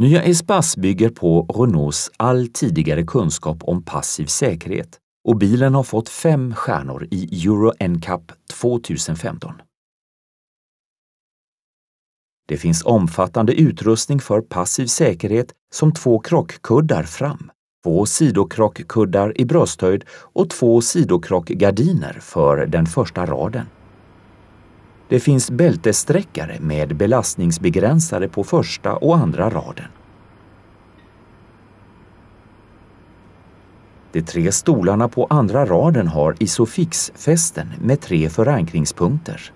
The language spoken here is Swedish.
Nya Espace bygger på Renaults all tidigare kunskap om passiv säkerhet och bilen har fått fem stjärnor i Euro NCAP 2015. Det finns omfattande utrustning för passiv säkerhet som två krockkuddar fram, två sidokrockkuddar i brösthöjd och två sidokrockgardiner för den första raden. Det finns bältessträckare med belastningsbegränsare på första och andra raden. De tre stolarna på andra raden har isofixfästen med tre förankringspunkter.